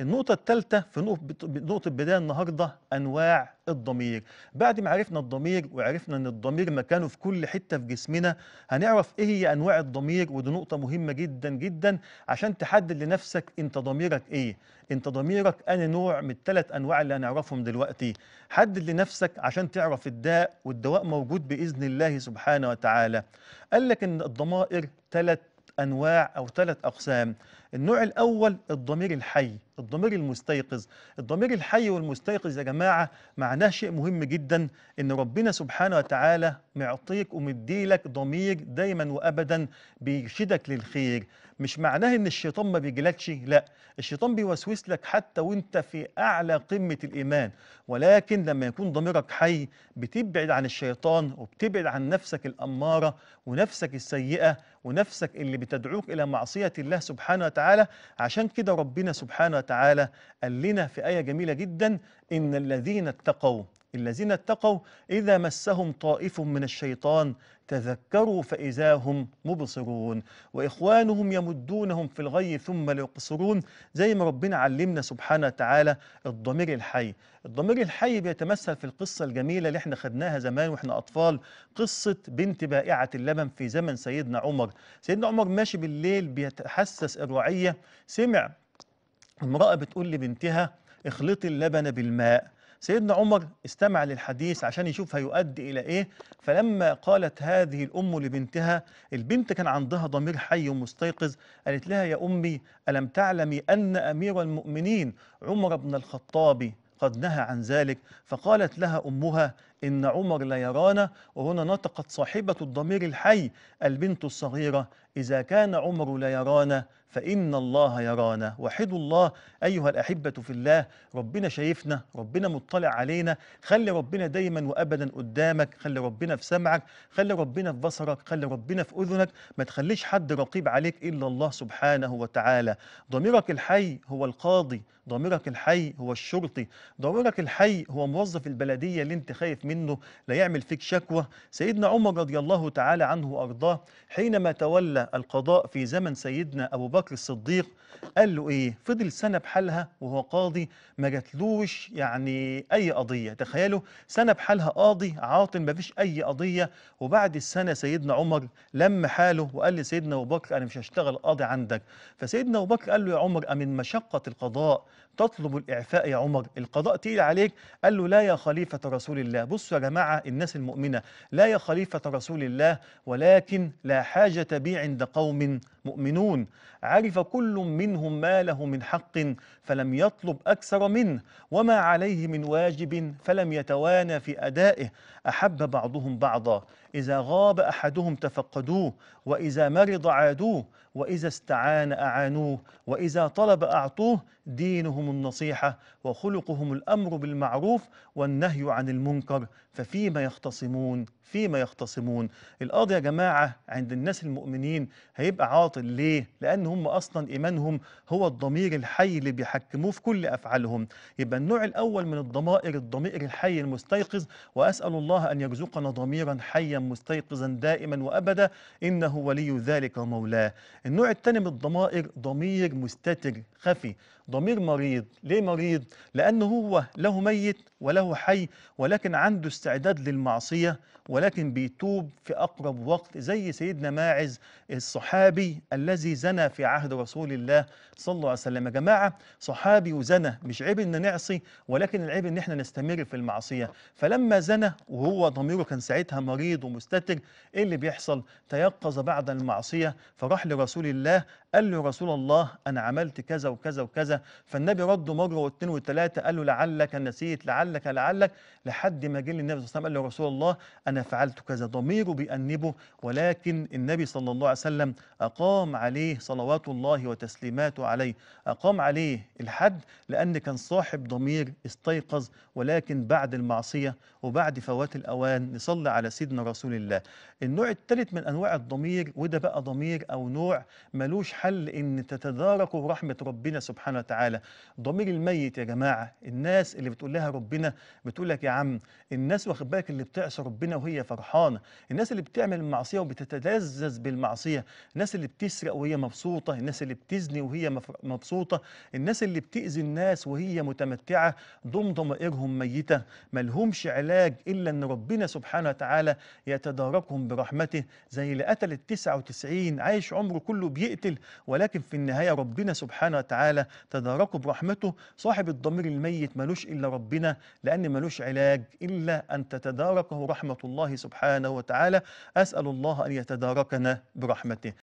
النقطة الثالثة في نقطة بداية النهاردة أنواع الضمير بعد ما عرفنا الضمير وعرفنا أن الضمير مكانه في كل حتة في جسمنا هنعرف إيه هي أنواع الضمير ودي نقطة مهمة جدا جدا عشان تحدد لنفسك أنت ضميرك إيه أنت ضميرك أنا نوع من الثلاث أنواع اللي هنعرفهم دلوقتي حدد لنفسك عشان تعرف الداء والدواء موجود بإذن الله سبحانه وتعالى قال لك أن الضمائر ثلاث أنواع أو ثلاث أقسام النوع الأول الضمير الحي الضمير المستيقظ الضمير الحي والمستيقظ يا جماعة معناه شيء مهم جدا إن ربنا سبحانه وتعالى معطيك ومديلك ضمير دايما وأبدا بيرشدك للخير مش معناه إن الشيطان ما بيجيلكش لا الشيطان بيوسوس لك حتى وانت في أعلى قمة الإيمان ولكن لما يكون ضميرك حي بتبعد عن الشيطان وبتبعد عن نفسك الأمارة ونفسك السيئة ونفسك اللي بتدعوك إلى معصية الله سبحانه وتعالى وتعالى عشان كده ربنا سبحانه وتعالى قال لنا في آية جميلة جدا إن الذين اتقوا الذين اتقوا إذا مسهم طائف من الشيطان تذكروا فإذا هم مبصرون وإخوانهم يمدونهم في الغي ثم ليقصرون زي ما ربنا علمنا سبحانه وتعالى الضمير الحي الضمير الحي بيتمثل في القصة الجميلة اللي احنا خدناها زمان واحنا أطفال قصة بنت بائعة اللبن في زمن سيدنا عمر سيدنا عمر ماشي بالليل بيتحسس الرعية سمع امرأة بتقول لبنتها اخلطي اللبن بالماء سيدنا عمر استمع للحديث عشان يشوف هيؤدي إلى إيه فلما قالت هذه الأم لبنتها البنت كان عندها ضمير حي ومستيقظ قالت لها يا أمي ألم تعلمي أن أمير المؤمنين عمر بن الخطاب قد نهى عن ذلك فقالت لها أمها إن عمر لا يرانا وهنا نطقت صاحبة الضمير الحي البنت الصغيرة إذا كان عمر لا يرانا فإن الله يرانا وحد الله أيها الأحبة في الله ربنا شايفنا ربنا مطلع علينا خلي ربنا دايما وأبدا قدامك خلي ربنا في سمعك خلي ربنا في بصرك خلي ربنا في أذنك ما تخليش حد رقيب عليك إلا الله سبحانه وتعالى ضميرك الحي هو القاضي ضميرك الحي هو الشرطي ضميرك الحي هو موظف البلدية اللي انت خايف منه لا يعمل فيك شكوى سيدنا عمر رضي الله تعالى عنه وأرضاه حينما تولى القضاء في زمن سيدنا أبو بكر الصديق قال له إيه فضل سنة بحالها وهو قاضي ما جاتلوش يعني أي قضية تخيلوا سنة بحالها قاضي عاطل ما فيش أي قضية وبعد السنة سيدنا عمر لم حاله وقال لسيدنا أبو بكر أنا مش هشتغل قاضي عندك فسيدنا أبو بكر قال له يا عمر أمن مشقة القضاء تطلب الإعفاء يا عمر القضاء تقيل عليك قال له لا يا خليفة رسول الله بصوا يا جماعة الناس المؤمنة لا يا خليفة رسول الله ولكن لا حاجة بي عند قوم مؤمنون عرف كل منهم ما له من حق فلم يطلب أكثر منه وما عليه من واجب فلم يتوانى في أدائه أحب بعضهم بعضا إذا غاب أحدهم تفقدوه وإذا مرض عادوه وإذا استعان أعانوه وإذا طلب أعطوه دينهم النصيحة وخلقهم الأمر بالمعروف والنهي عن المنكر ففيما يختصمون فيما يختصمون القاضي يا جماعة عند الناس المؤمنين هيبقى عاطل ليه؟ لأن هم أصلا إيمانهم هو الضمير الحي اللي بيحكموه في كل أفعالهم يبقى النوع الأول من الضمائر الضمير الحي المستيقظ وأسأل الله أن يرزقنا ضميرا حيا مستيقظا دائما وابدا انه ولي ذلك ومولاه. النوع الثاني من الضمائر ضمير مستتر خفي، ضمير مريض، ليه مريض؟ لانه هو له ميت وله حي ولكن عنده استعداد للمعصيه ولكن بيتوب في اقرب وقت زي سيدنا ماعز الصحابي الذي زنى في عهد رسول الله صلى الله عليه وسلم، يا جماعه صحابي وزنى مش عيب ان نعصي ولكن العيب ان احنا نستمر في المعصيه، فلما زنى وهو ضميره كان ساعتها مريض ومش مستتر ايه اللي بيحصل تيقظ بعد المعصيه فراح لرسول الله قال له رسول الله انا عملت كذا وكذا وكذا فالنبي رده مره واثنين وثلاثه قال له لعلك نسيت لعلك لعلك لحد ما جه النبي صلى الله عليه وسلم قال له رسول الله انا فعلت كذا ضميره بيأنبه ولكن النبي صلى الله عليه وسلم اقام عليه صلوات الله وتسليماته عليه اقام عليه الحد لان كان صاحب ضمير استيقظ ولكن بعد المعصيه وبعد فوات الاوان نصلي على سيدنا رسول رسول الله النوع الثالث من أنواع الضمير وده بقى ضمير أو نوع ملوش حل إن تتداركه رحمة ربنا سبحانه وتعالى ضمير الميت يا جماعة الناس اللي بتقول لها ربنا بتقول لك يا عم الناس واخد بالك اللي بتعصي ربنا وهي فرحانة الناس اللي بتعمل المعصية وبتتلذذ بالمعصية الناس اللي بتسرق وهي مبسوطة الناس اللي بتزني وهي مبسوطة الناس اللي بتأذي الناس وهي متمتعة ضم ضمائرهم ميتة ملهمش علاج إلا أن ربنا سبحانه وتعالى يتداركهم برحمته زي اللي قتل ال 99 عايش عمره كله بيقتل ولكن في النهايه ربنا سبحانه وتعالى تداركه برحمته صاحب الضمير الميت ملوش الا ربنا لان ملوش علاج الا ان تتداركه رحمه الله سبحانه وتعالى اسال الله ان يتداركنا برحمته